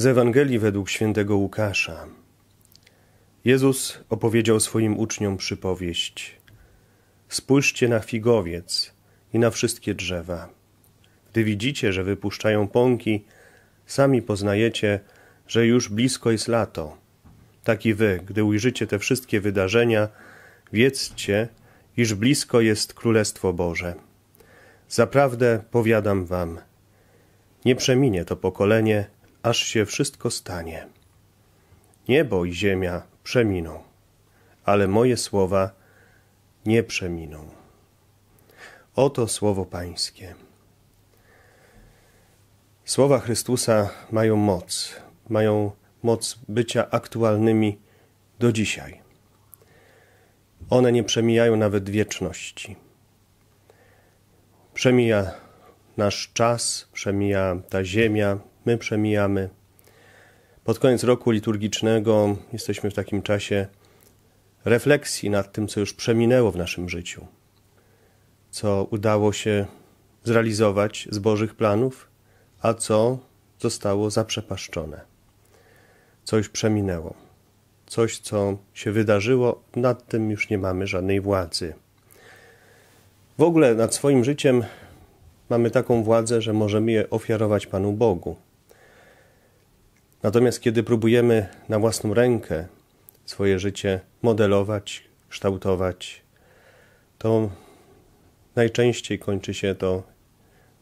Z Ewangelii według świętego Łukasza. Jezus opowiedział swoim uczniom przypowieść: Spójrzcie na figowiec i na wszystkie drzewa. Gdy widzicie, że wypuszczają pąki, sami poznajecie, że już blisko jest lato. Tak i wy, gdy ujrzycie te wszystkie wydarzenia, wiedzcie, iż blisko jest Królestwo Boże. Zaprawdę powiadam wam, nie przeminie to pokolenie, aż się wszystko stanie. Niebo i ziemia przeminą, ale moje słowa nie przeminą. Oto słowo Pańskie. Słowa Chrystusa mają moc, mają moc bycia aktualnymi do dzisiaj. One nie przemijają nawet wieczności. Przemija nasz czas, przemija ta ziemia, my przemijamy. Pod koniec roku liturgicznego jesteśmy w takim czasie refleksji nad tym, co już przeminęło w naszym życiu, co udało się zrealizować z Bożych planów, a co zostało zaprzepaszczone. Coś przeminęło, coś, co się wydarzyło, nad tym już nie mamy żadnej władzy. W ogóle nad swoim życiem mamy taką władzę, że możemy je ofiarować Panu Bogu. Natomiast kiedy próbujemy na własną rękę swoje życie modelować, kształtować, to najczęściej kończy się to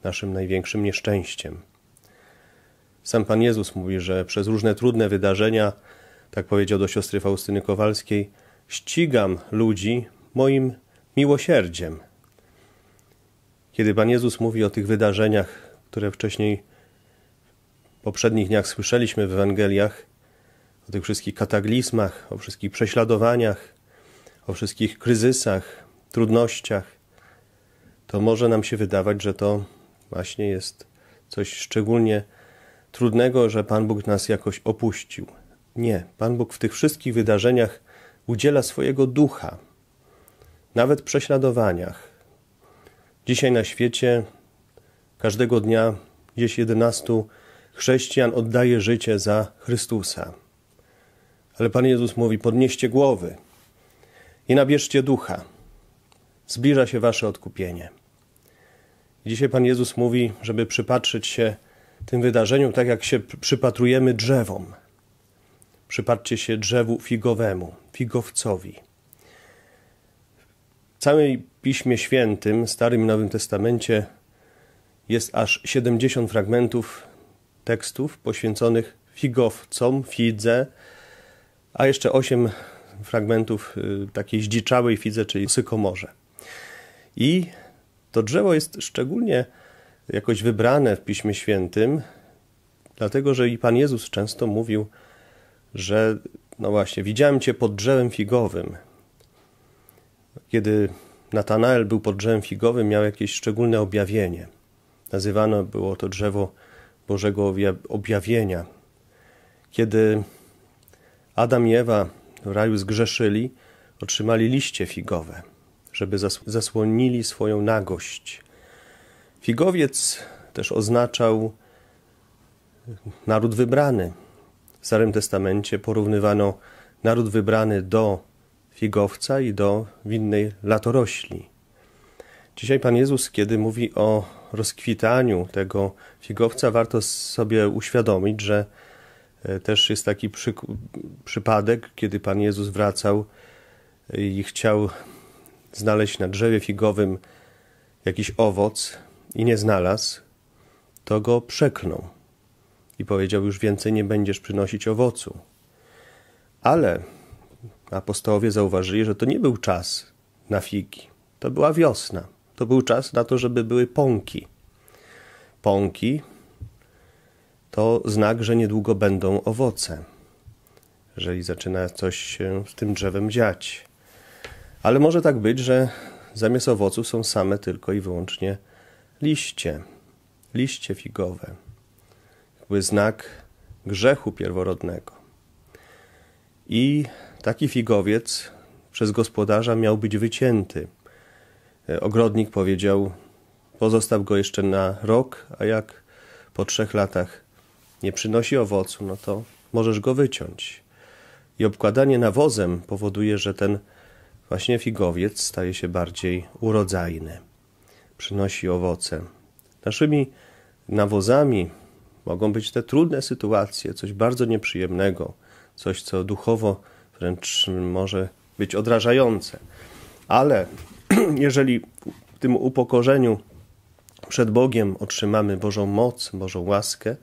naszym największym nieszczęściem. Sam Pan Jezus mówi, że przez różne trudne wydarzenia, tak powiedział do siostry Faustyny Kowalskiej, ścigam ludzi moim miłosierdziem. Kiedy Pan Jezus mówi o tych wydarzeniach, które wcześniej poprzednich dniach słyszeliśmy w Ewangeliach, o tych wszystkich kataklizmach, o wszystkich prześladowaniach, o wszystkich kryzysach, trudnościach, to może nam się wydawać, że to właśnie jest coś szczególnie trudnego, że Pan Bóg nas jakoś opuścił. Nie, Pan Bóg w tych wszystkich wydarzeniach udziela swojego ducha, nawet prześladowaniach. Dzisiaj na świecie każdego dnia gdzieś 11 chrześcijan oddaje życie za Chrystusa. Ale Pan Jezus mówi: podnieście głowy i nabierzcie ducha. Zbliża się wasze odkupienie. Dzisiaj Pan Jezus mówi, żeby przypatrzyć się tym wydarzeniom, tak jak się przypatrujemy drzewom. Przypatrzcie się drzewu figowemu, figowcowi. W całej Piśmie Świętym, Starym i Nowym Testamencie, jest aż 70 fragmentów tekstów poświęconych figowcom, fidze, a jeszcze osiem fragmentów y, takiej zdziczałej fidze, czyli sykomorze. I to drzewo jest szczególnie jakoś wybrane w Piśmie Świętym, dlatego że i Pan Jezus często mówił, że no właśnie, widziałem Cię pod drzewem figowym. Kiedy Natanael był pod drzewem figowym, miał jakieś szczególne objawienie. Nazywano było to drzewo Bożego objawienia. Kiedy Adam i Ewa w raju zgrzeszyli, otrzymali liście figowe, żeby zasłonili swoją nagość. Figowiec też oznaczał naród wybrany. W Starym Testamencie porównywano naród wybrany do figowca i do winnej latorośli. Dzisiaj Pan Jezus, kiedy mówi o rozkwitaniu tego figowca, warto sobie uświadomić, że e, też jest taki przy, przypadek, kiedy Pan Jezus wracał e, i chciał znaleźć na drzewie figowym jakiś owoc i nie znalazł, to go przeknął i powiedział: Już więcej nie będziesz przynosić owocu. Ale apostołowie zauważyli, że to nie był czas na figi, to była wiosna to był czas na to, żeby były pąki. Pąki to znak, że niedługo będą owoce, jeżeli zaczyna coś się z tym drzewem dziać. Ale może tak być, że zamiast owoców są same tylko i wyłącznie liście, liście figowe, Były znak grzechu pierworodnego. I taki figowiec przez gospodarza miał być wycięty E, ogrodnik powiedział: Pozostaw go jeszcze na rok, a jak po trzech latach nie przynosi owocu, no to możesz go wyciąć. I obkładanie nawozem powoduje, że ten właśnie figowiec staje się bardziej urodzajny, przynosi owoce. Naszymi nawozami mogą być te trudne sytuacje, coś bardzo nieprzyjemnego, coś, co duchowo wręcz może być odrażające. Ale jeżeli w tym upokorzeniu przed Bogiem otrzymamy Bożą moc, Bożą łaskę,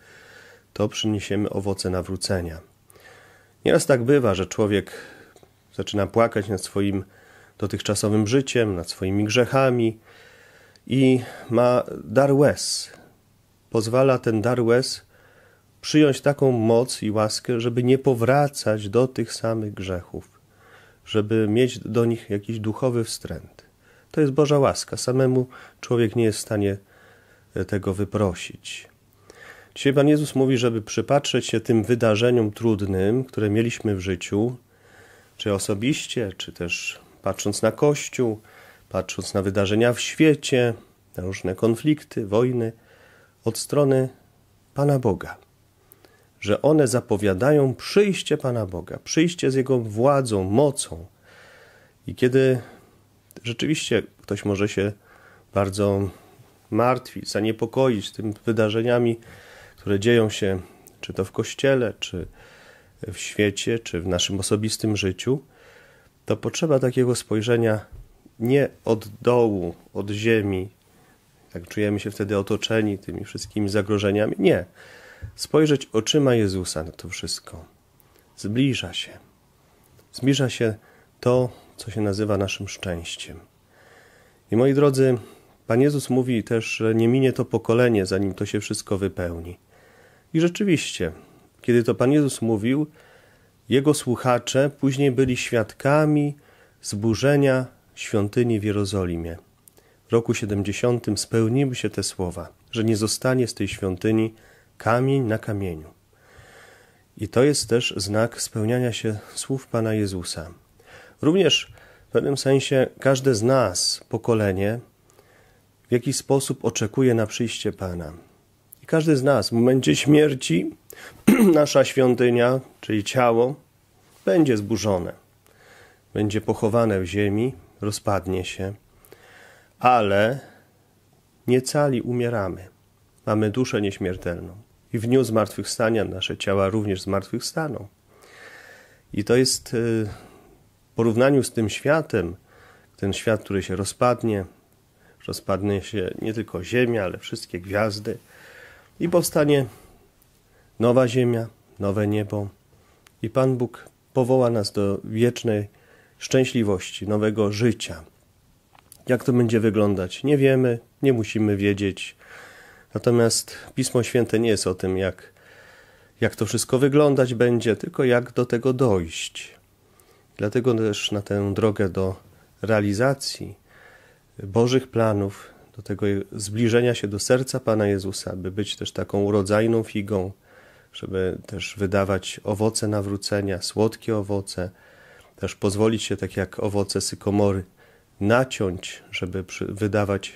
to przyniesiemy owoce nawrócenia. Nieraz tak bywa, że człowiek zaczyna płakać nad swoim dotychczasowym życiem, nad swoimi grzechami i ma dar łez. Pozwala ten dar łez przyjąć taką moc i łaskę, żeby nie powracać do tych samych grzechów, żeby mieć do nich jakiś duchowy wstręt. To jest Boża łaska. Samemu człowiek nie jest w stanie e, tego wyprosić. Dzisiaj Pan Jezus mówi, żeby przypatrzeć się tym wydarzeniom trudnym, które mieliśmy w życiu, czy osobiście, czy też patrząc na Kościół, patrząc na wydarzenia w świecie, na różne konflikty, wojny, od strony Pana Boga. Że one zapowiadają przyjście Pana Boga, przyjście z Jego władzą, mocą. I kiedy rzeczywiście ktoś może się bardzo martwić, zaniepokoić tym wydarzeniami, które dzieją się czy to w kościele, czy w świecie, czy w naszym osobistym życiu, to potrzeba takiego spojrzenia nie od dołu, od ziemi, jak czujemy się wtedy otoczeni tymi wszystkimi zagrożeniami. Nie. Spojrzeć oczyma Jezusa na to wszystko. Zbliża się. Zbliża się to, co się nazywa naszym szczęściem. I moi drodzy, Pan Jezus mówi też, że nie minie to pokolenie, zanim to się wszystko wypełni. I rzeczywiście, kiedy to Pan Jezus mówił, jego słuchacze później byli świadkami zburzenia świątyni w Jerozolimie. W roku 70 spełniły się te słowa, że nie zostanie z tej świątyni kamień na kamieniu. I to jest też znak spełniania się słów Pana Jezusa. Również w pewnym sensie każde z nas, pokolenie, w jakiś sposób oczekuje na przyjście Pana. I każdy z nas w momencie śmierci, nasza świątynia, czyli ciało, będzie zburzone, będzie pochowane w ziemi, rozpadnie się, ale nie cali umieramy. Mamy duszę nieśmiertelną i w dniu zmartwychwstania nasze ciała również zmartwychwstaną. I to jest y, porównaniu z tym światem, ten świat, który się rozpadnie, rozpadnie się nie tylko Ziemia, ale wszystkie gwiazdy i powstanie nowa Ziemia, nowe niebo i Pan Bóg powoła nas do wiecznej szczęśliwości, nowego życia. Jak to będzie wyglądać? Nie wiemy, nie musimy wiedzieć. Natomiast Pismo Święte nie jest o tym, jak, jak to wszystko wyglądać będzie, tylko jak do tego dojść. Dlatego też na tę drogę do realizacji Bożych planów, do tego zbliżenia się do serca Pana Jezusa, by być też taką urodzajną figą, żeby też wydawać owoce nawrócenia, słodkie owoce, też pozwolić się, tak jak owoce sykomory, naciąć, żeby przy, wydawać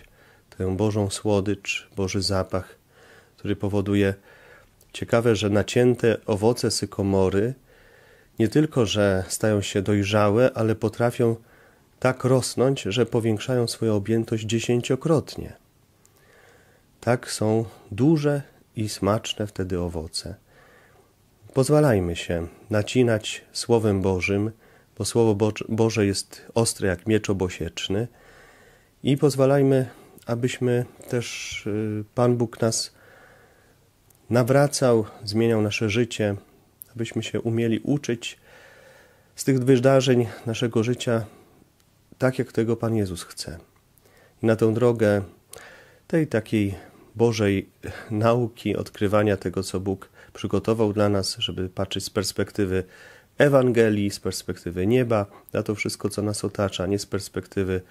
tę Bożą słodycz, Boży zapach, który powoduje ciekawe, że nacięte owoce sykomory nie tylko, że stają się dojrzałe, ale potrafią tak rosnąć, że powiększają swoją objętość dziesięciokrotnie. Tak są duże i smaczne wtedy owoce. Pozwalajmy się nacinać Słowem Bożym, bo Słowo Boże jest ostre jak miecz obosieczny i pozwalajmy, abyśmy też y, Pan Bóg nas nawracał, zmieniał nasze życie, byśmy się umieli uczyć z tych wydarzeń naszego życia tak, jak tego Pan Jezus chce. I na tę drogę tej takiej Bożej nauki, odkrywania tego, co Bóg przygotował dla nas, żeby patrzeć z perspektywy Ewangelii, z perspektywy nieba, na to wszystko, co nas otacza, nie z perspektywy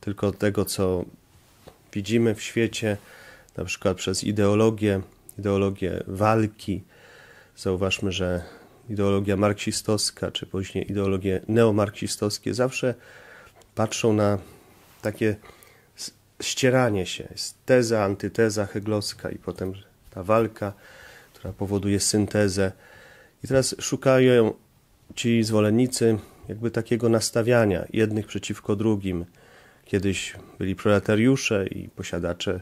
tylko tego, co widzimy w świecie, na przykład przez ideologię, ideologię walki, Zauważmy, że ideologia marksistowska, czy później ideologie neomarksistowskie zawsze patrzą na takie ścieranie się. Jest teza, antyteza heglowska i potem ta walka, która powoduje syntezę. I teraz szukają ci zwolennicy jakby takiego nastawiania jednych przeciwko drugim. Kiedyś byli proletariusze i posiadacze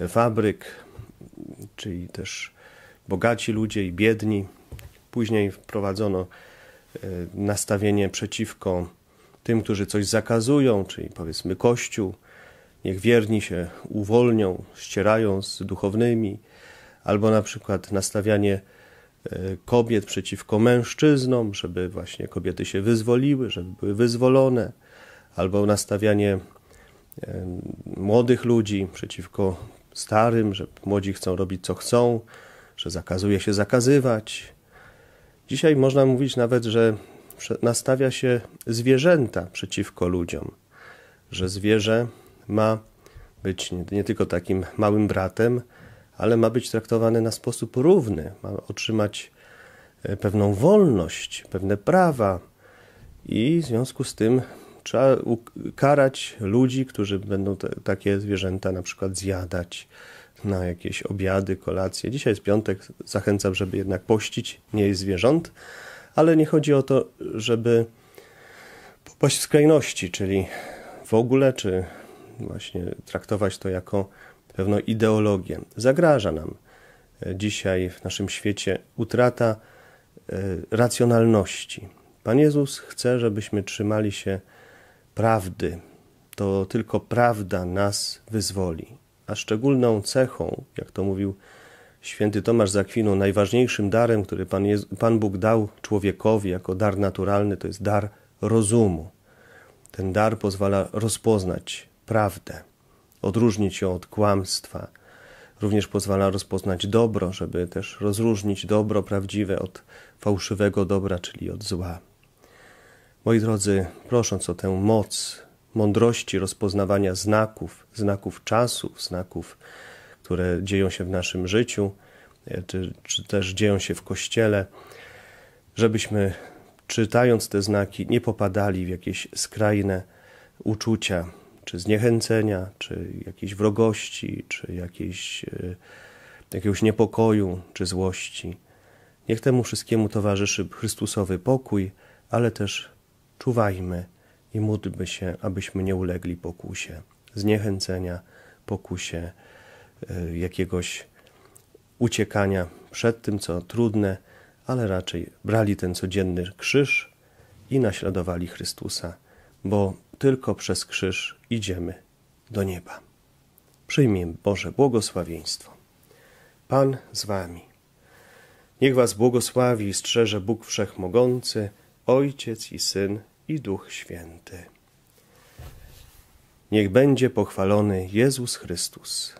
e, fabryk, czyli też bogaci ludzie i biedni. Później wprowadzono e, nastawienie przeciwko tym, którzy coś zakazują, czyli powiedzmy Kościół. Niech wierni się uwolnią, ścierają z duchownymi, albo na przykład nastawianie e, kobiet przeciwko mężczyznom, żeby właśnie kobiety się wyzwoliły, żeby były wyzwolone, albo nastawianie e, młodych ludzi przeciwko starym, że młodzi chcą robić co chcą, że zakazuje się zakazywać. Dzisiaj można mówić nawet, że nastawia się zwierzęta przeciwko ludziom, że zwierzę ma być nie, nie tylko takim małym bratem, ale ma być traktowane na sposób równy, ma otrzymać e, pewną wolność, pewne prawa i w związku z tym trzeba karać ludzi, którzy będą te, takie zwierzęta na przykład zjadać, na jakieś obiady, kolacje. Dzisiaj jest piątek, zachęcam, żeby jednak pościć, nie jest zwierząt, ale nie chodzi o to, żeby popaść w skrajności, czyli w ogóle, czy właśnie traktować to jako pewną ideologię. Zagraża nam e, dzisiaj w naszym świecie utrata e, racjonalności. Pan Jezus chce, żebyśmy trzymali się prawdy. To tylko prawda nas wyzwoli a szczególną cechą, jak to mówił święty Tomasz Zakwinu, najważniejszym darem, który Pan, Jezu, Pan Bóg dał człowiekowi jako dar naturalny, to jest dar rozumu. Ten dar pozwala rozpoznać prawdę, odróżnić ją od kłamstwa. Również pozwala rozpoznać dobro, żeby też rozróżnić dobro prawdziwe od fałszywego dobra, czyli od zła. Moi drodzy, prosząc o tę moc mądrości rozpoznawania znaków, znaków czasu, znaków, które dzieją się w naszym życiu, e, czy, czy też dzieją się w kościele, żebyśmy czytając te znaki nie popadali w jakieś skrajne uczucia, czy zniechęcenia, czy jakiejś wrogości, czy jakiejś, e, jakiegoś niepokoju, czy złości. Niech temu wszystkiemu towarzyszy Chrystusowy pokój, ale też czuwajmy i módlmy się, abyśmy nie ulegli pokusie zniechęcenia, pokusie e, jakiegoś uciekania przed tym, co trudne, ale raczej brali ten codzienny krzyż i naśladowali Chrystusa, bo tylko przez krzyż idziemy do nieba. Przyjmij Boże błogosławieństwo. Pan z Wami. Niech Was błogosławi i strzeże Bóg Wszechmogący, Ojciec i Syn i Duch Święty. Niech będzie pochwalony Jezus Chrystus.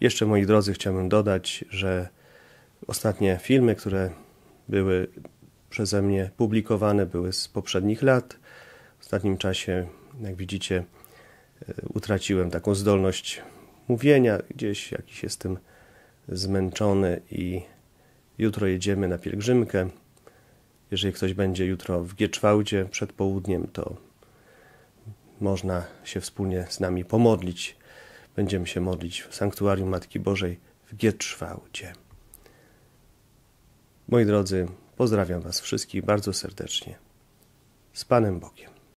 Jeszcze, moi drodzy, chciałbym dodać, że ostatnie filmy, które były przeze mnie publikowane, były z poprzednich lat. W ostatnim czasie, jak widzicie, e, utraciłem taką zdolność mówienia. Gdzieś jakiś jestem zmęczony i jutro jedziemy na pielgrzymkę. Jeżeli ktoś będzie jutro w Gieczwałdzie przed południem, to można się wspólnie z nami pomodlić. Będziemy się modlić w Sanktuarium Matki Bożej w Gieczwałdzie. Moi drodzy, pozdrawiam Was wszystkich bardzo serdecznie. Z Panem Bogiem.